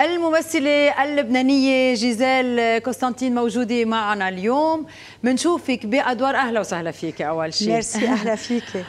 الممثلة اللبنانية جيزال كوستانتين موجودة معنا اليوم منشوفك بأدوار أهلا وسهلا فيك أول شيء ميرسي أهلا فيك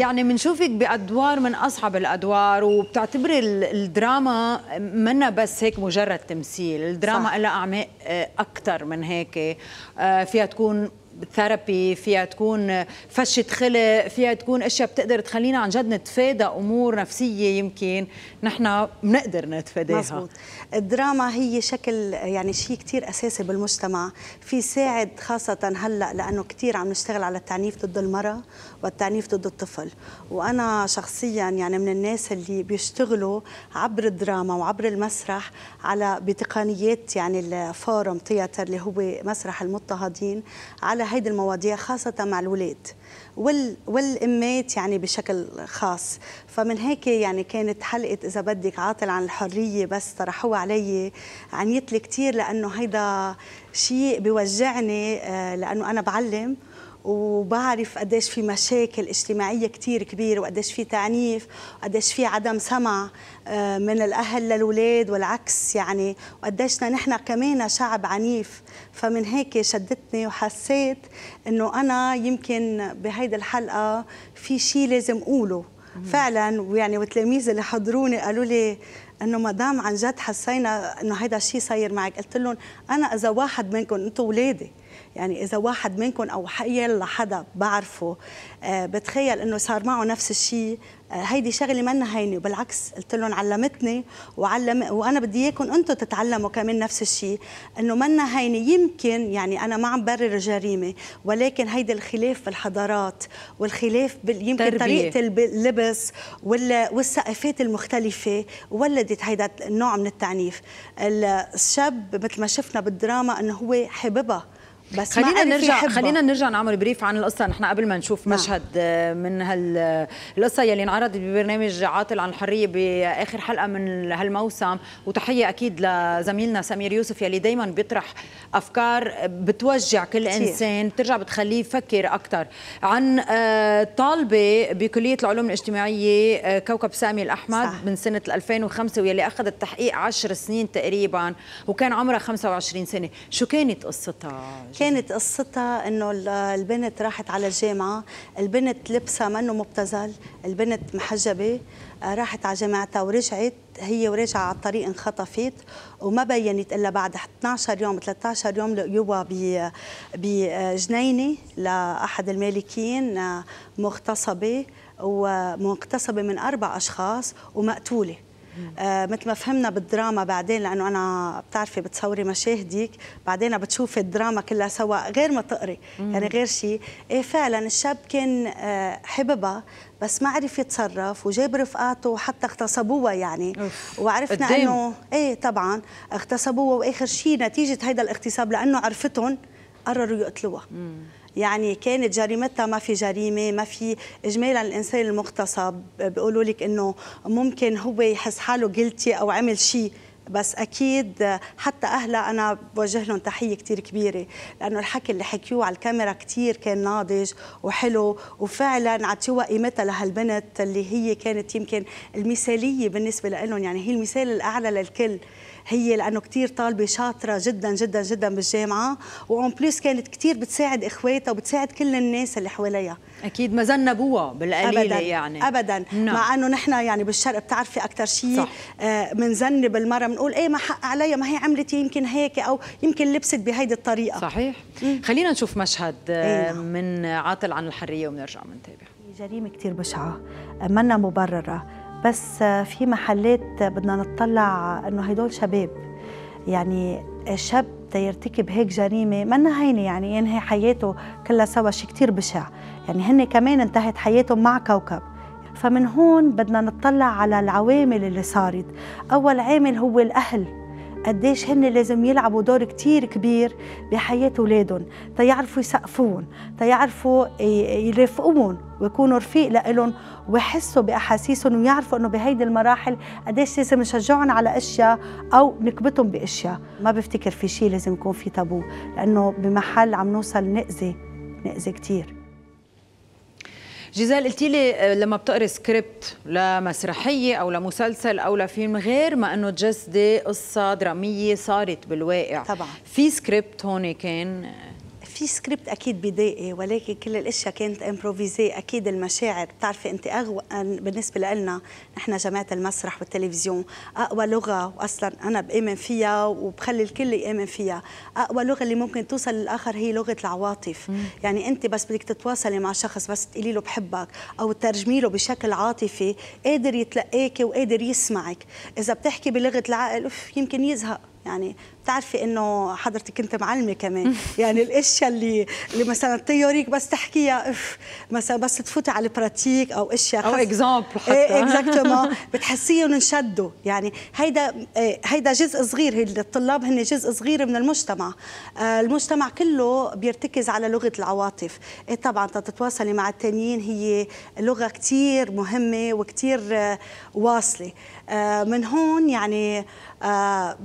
يعني منشوفك بأدوار من أصعب الأدوار وبتعتبري الدراما منا بس هيك مجرد تمثيل الدراما لها أعماق آه، أكثر من هيك آه، فيها تكون ثيرابي فيها تكون فشة خلق فيها تكون اشياء بتقدر تخلينا عن جد نتفادى امور نفسيه يمكن نحن بنقدر نتفاداها مزبوط. الدراما هي شكل يعني شيء كثير اساسي بالمجتمع في ساعد خاصه هلا لانه كثير عم نشتغل على التعنيف ضد المراه والتعنيف ضد الطفل وانا شخصيا يعني من الناس اللي بيشتغلوا عبر الدراما وعبر المسرح على بتقنيات يعني الفورم تياتر اللي هو مسرح المضطهدين على هيدي المواضيع خاصة مع الولاد وال والامات يعني بشكل خاص فمن هيك يعني كانت حلقه اذا بدك عاطل عن الحريه بس طرحوها علي عنيت لي كثير لانه هيدا شيء بيوجعني آه، لانه انا بعلم وبعرف قديش في مشاكل اجتماعيه كثير كبيره وقديش في تعنيف وقديش في عدم سمع آه، من الاهل للاولاد والعكس يعني وقديش نحن كمان شعب عنيف فمن هيك شدتني وحسيت انه انا يمكن بهيدي الحلقه في شيء لازم اقوله فعلا ويعني وتلاميذ اللي حضروني قالوا لي انه مدام عن جد حسينا انه هيدا الشيء صاير معك قلت لهم انا اذا واحد منكم انتم اولادي يعني اذا واحد منكم او يلا حدا بعرفه آه، بتخيل انه صار معه نفس الشيء آه، هيدي شغله منا هينه وبالعكس قلت لهم علمتني وعلم وانا بدي اياكم انتم تتعلموا كمان نفس الشيء انه منا هينه يمكن يعني انا ما عم برر الجريمه ولكن هيدي الخلاف بالحضارات والخلاف بال... يمكن تربية. طريقه اللبس وال... والثقافات المختلفه ولدت هيدا النوع من التعنيف الشاب مثل ما شفنا بالدراما انه هو حببها بس خلينا نرجع خلينا نرجع نعمل بريف عن القصه نحن قبل ما نشوف نعم. مشهد آه، من هالقصه يلي انعرضت ببرنامج عاطل عن الحريه باخر حلقه من هالموسم وتحيه اكيد لزميلنا سمير يوسف يلي دائما بيطرح افكار بتوجع كل كتير. انسان بترجع بتخليه يفكر اكثر عن آه، طالبه بكليه العلوم الاجتماعيه آه، كوكب سامي الاحمد صح. من سنه 2005 ويلي اخذت تحقيق 10 سنين تقريبا وكان عمرها 25 سنه شو كانت قصتها كانت قصتها انه البنت راحت على الجامعه، البنت لبسها منه مبتذل، البنت محجبه آه، راحت على جامعتها ورجعت هي وراجعه على الطريق انخطفت وما بينت الا بعد 12 يوم 13 يوم لقيوها بجنينه لاحد المالكين آه، مغتصبه ومغتصبه من اربع اشخاص ومقتوله آه مثل ما فهمنا بالدراما بعدين لانه انا بتعرفي بتصوري مشاهدك بعدين بتشوفي الدراما كلها سوا غير ما تقري يعني غير شيء ايه فعلا الشاب كان آه حببها بس ما عرف يتصرف وجاب رفقاته وحتى اغتصبوها يعني أوف. وعرفنا الدين. انه ايه طبعا اغتصبوها واخر شيء نتيجه هيدا الاغتصاب لانه عرفتهم قرروا يقتلوها يعني كانت جريمتها ما في جريمه ما في اجمالا الانسان المغتصب بيقولوا لك انه ممكن هو يحس حاله قلتي او عمل شيء بس اكيد حتى اهلها انا بوجه لهم تحيه كثير كبيره لانه الحكي اللي حكيوه على الكاميرا كثير كان ناضج وحلو وفعلا عطيوا قيمتها لهالبنت اللي هي كانت يمكن المثاليه بالنسبه لهم يعني هي المثال الاعلى للكل هي لانه كثير طالبه شاطره جدا جدا جدا بالجامعه وان بليس كانت كثير بتساعد اخواتها وبتساعد كل الناس اللي حواليها اكيد ما ذنبوها بالقليله يعني ابدا نعم. مع انه نحن يعني بالشرق بتعرفي اكثر شيء بنذنب آه المراه بنقول ايه ما حق عليها ما هي عملت يمكن هيك او يمكن لبست بهيدي الطريقه صحيح مم. خلينا نشوف مشهد آه، إيه نعم. من عاطل عن الحريه وبنرجع بنتابع جريمه كثير بشعه منا مبرره بس في محلات بدنا نطلع انه هدول شباب يعني شاب يرتكب هيك جريمه ما هينه يعني ينهي حياته كلها سوا شيء كثير بشع يعني هن كمان انتهت حياتهم مع كوكب فمن هون بدنا نطلع على العوامل اللي صارت اول عامل هو الاهل قديش هن لازم يلعبوا دور كتير كبير بحياة أولادهم تيعرفوا يسقفوهم تيعرفوا يرافقوهم ويكونوا رفيق لإلهم ويحسوا بأحاسيسهم ويعرفوا إنه بهيدي المراحل قديش لازم نشجعهم على أشياء أو نكبتهم بأشياء ما بفتكر في شيء لازم يكون في تابو لأنه بمحل عم نوصل نأذي نأذي كتير جيزال قلتي لي آه، لما بتقري سكريبت لمسرحيه او لمسلسل او لفيلم غير ما انه تجسدي قصه دراميه صارت بالواقع طبعا في سكريبت هون كان آه، في سكريبت اكيد بدائي ولكن كل الاشياء كانت امبروفيزي اكيد المشاعر بتعرفي انت اغوى بالنسبه لنا نحن جماعه المسرح والتلفزيون اقوى لغه واصلا انا بامن فيها وبخلي الكل يامن فيها اقوى لغه اللي ممكن توصل للاخر هي لغه العواطف مم. يعني انت بس بدك تتواصلي مع شخص بس تقولي له بحبك او تترجمي له بشكل عاطفي قادر يتلقاكي وقادر يسمعك اذا بتحكي بلغه العقل يمكن يزهق يعني بتعرفي انه حضرتك كنت معلمه كمان يعني الاشياء اللي اللي مثلا تيوريك بس تحكيها اف مثلا بس تفوتي على البراتيك او اشياء او اكزامبل إيه، حتى ايه اكزاكتومون بتحسيهم انشدوا يعني هيدا إيه، هيدا جزء صغير الطلاب هن جزء صغير من المجتمع آه، المجتمع كله بيرتكز على لغه العواطف إيه طبعا تتواصلي مع التانيين هي لغه كثير مهمه وكثير آه، واصله آه، من هون يعني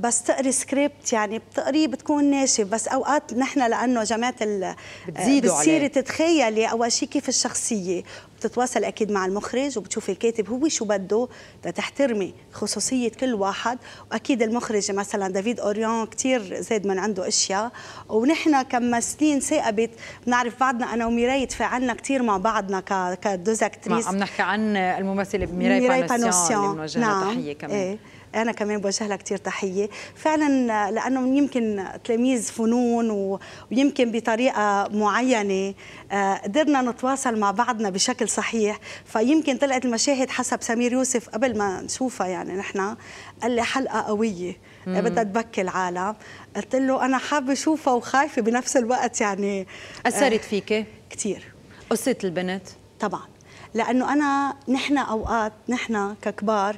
بس تقري سكريبت يعني بتقري بتكون ناشف بس اوقات نحن لانه جماعه ال آه، بتصيري تتخيلي اول شيء كيف الشخصيه بتتواصل اكيد مع المخرج وبتشوفي الكاتب هو شو بده لتحترمي خصوصيه كل واحد واكيد المخرج مثلا دافيد اوريون كثير زاد من عنده اشياء ونحن كممثلين ثاقبت بنعرف بعضنا انا وميراي تفاعلنا كثير مع بعضنا كدوز اكتريس عم نحكي عن الممثله ميراي, ميراي بانوسيان نعم. تحيه كمان إيه. انا كمان بوجه لها كثير تحيه فعلا لانه يمكن تلاميذ فنون ويمكن بطريقه معينه آه، قدرنا نتواصل مع بعضنا بشكل صحيح فيمكن طلعت المشاهد حسب سمير يوسف قبل ما نشوفها يعني نحن قال لي حلقه قويه إيه بدها تبكي العالم قلت له انا حابه اشوفها وخايفه بنفس الوقت يعني آه، اثرت فيكي كثير قصه البنت طبعا لانه انا نحن اوقات نحن ككبار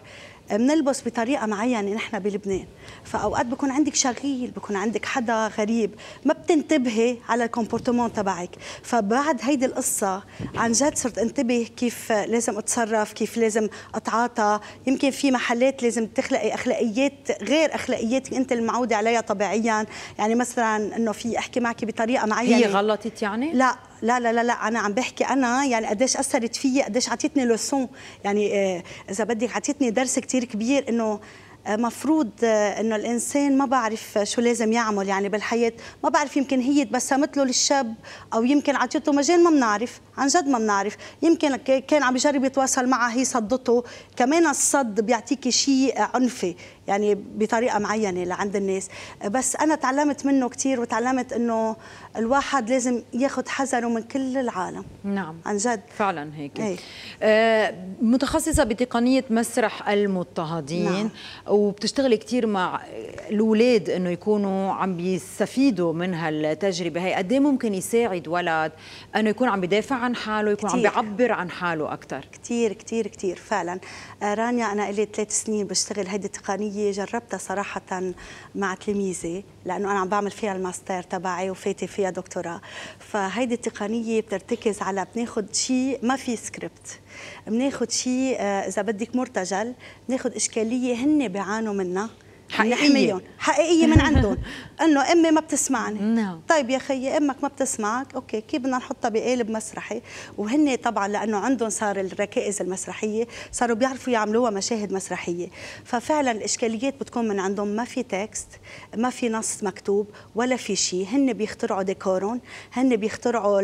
بنلبس بطريقه معينه نحن بلبنان فاوقات بكون عندك شغيل بكون عندك حدا غريب ما بتنتبهي على الكومبورتمون تبعك فبعد هيدي القصه عن جد صرت انتبه كيف لازم اتصرف كيف لازم اتعاطى يمكن في محلات لازم تخلقي اخلاقيات غير اخلاقيات انت المعوده عليها طبيعيا يعني مثلا انه في احكي معك بطريقه معينه هي غلطت يعني لا لا لا لا لا انا عم بحكي انا يعني قديش اثرت فيي قديش عطيتني لوسون يعني آه، اذا بدك عطيتني درس كثير كبير انه مفروض آه، انه الانسان ما بعرف شو لازم يعمل يعني بالحياه ما بعرف يمكن هي تبسمت له للشاب او يمكن عطيته مجال ما بنعرف عن جد ما بنعرف يمكن كان عم يجرب يتواصل معها هي صدته كمان الصد بيعطيك شيء آه، عنفي يعني بطريقه معينه لعند الناس بس انا تعلمت منه كثير وتعلمت انه الواحد لازم ياخذ حذره من كل العالم نعم عن جد فعلا هيك هي. إيه. آه متخصصه بتقنيه مسرح المضطهدين نعم. وبتشتغلي كثير مع الاولاد انه يكونوا عم بيستفيدوا من هالتجربه هي قد إيه ممكن يساعد ولد انه يكون عم بيدافع عن حاله يكون كتير. عم بيعبر عن حاله اكثر كثير كثير كثير فعلا آه، رانيا انا لي ثلاث سنين بشتغل هيدي التقنيه جربتها صراحه مع تلميذي لانه انا عم بعمل فيها الماستر تبعي وفاتي فيها دكتوراه فهيدي التقنيه بترتكز على بناخذ شيء ما في سكريبت بناخذ شيء آه، اذا بدك مرتجل بناخذ اشكاليه هن بيعانوا منها يعني حقيقية حقيقية من عندهم انه امي ما بتسمعني no. نعم. طيب يا خيي امك ما بتسمعك اوكي كيف بدنا نحطها بقالب مسرحي وهن طبعا لانه عندهم صار الركائز المسرحية صاروا بيعرفوا يعملوها مشاهد مسرحية ففعلا الاشكاليات بتكون من عندهم ما في تكست ما في نص مكتوب ولا في شيء هن بيخترعوا ديكورهم هن بيخترعوا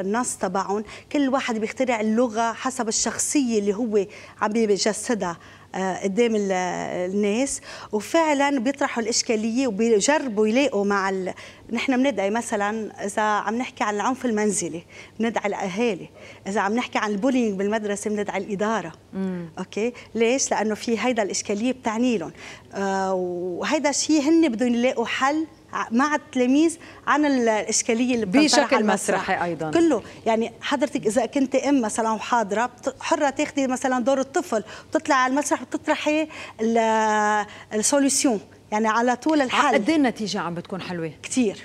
النص تبعهم كل واحد بيخترع اللغة حسب الشخصية اللي هو عم بيجسدها آه، قدام الناس وفعلا بيطرحوا الاشكاليه وبيجربوا يلاقوا مع ال... نحن بندعي مثلا اذا عم نحكي عن العنف المنزلي بندعي الاهالي اذا عم نحكي عن البولينج بالمدرسه بندعي الاداره مم. اوكي ليش لانه في هيدا الاشكاليه بتعني لهم آه وهيدا الشيء هن بدهم يلاقوا حل مع التلاميذ عن الاشكاليه اللي بشكل مسرحي ايضا كله يعني حضرتك اذا كنت ام مثلا وحاضره حره تاخذي مثلا دور الطفل وتطلعي على المسرح وتطرحي إيه؟ السوليسيون يعني على طول آه، الحل قد إيه النتيجه عم بتكون حلوه كثير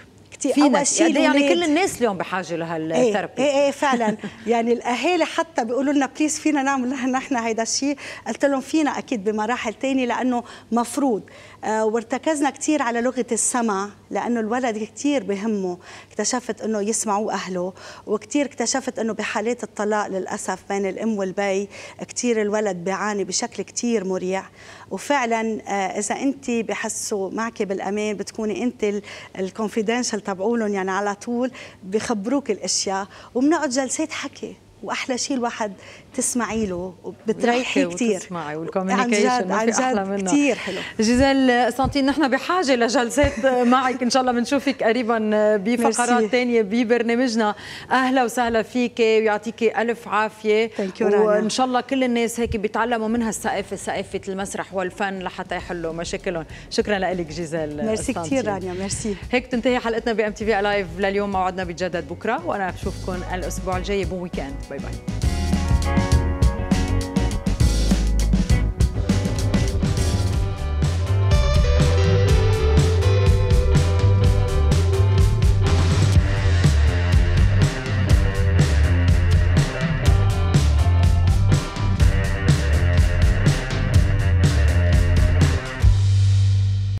في او شيء يعني, يعني كل الناس اليوم بحاجه لهالثيرابي إيه،, ايه ايه فعلا يعني الاهالي حتى بيقولوا لنا بليز فينا نعمل نحن هيدا الشيء قلت لهم فينا اكيد بمراحل ثانيه لانه مفروض آه وارتكزنا كثير على لغه السمع لانه الولد كثير بهمه اكتشفت انه يسمعوا اهله وكثير اكتشفت انه بحالات الطلاق للاسف بين الام والبي كثير الولد بيعاني بشكل كثير مريع وفعلا آه، اذا انت بحسوا معك بالامان بتكوني انت الكونفيدنشال تبعولهم يعني على طول بخبروك الاشياء وبنقعد جلسات حكي واحلى شيء الواحد تسمعي له وبتريحي كثير وتسمعي والكوميونيكيشن ما في احلى منه كثير حلو جيزيل سانتين نحن بحاجه لجلسات معك ان شاء الله بنشوفك قريبا بفقرات ثانيه ببرنامجنا اهلا وسهلا فيك ويعطيك الف عافيه وان شاء الله كل الناس هيك بيتعلموا منها الثقافه ثقافه المسرح والفن لحتى يحلوا مشاكلهم شكرا لك جيزيل ميرسي كثير رانيا ميرسي هيك تنتهي حلقتنا بام تي في لايف لليوم موعدنا بيتجدد بكره وانا بشوفكم الاسبوع الجاي بويكند باي باي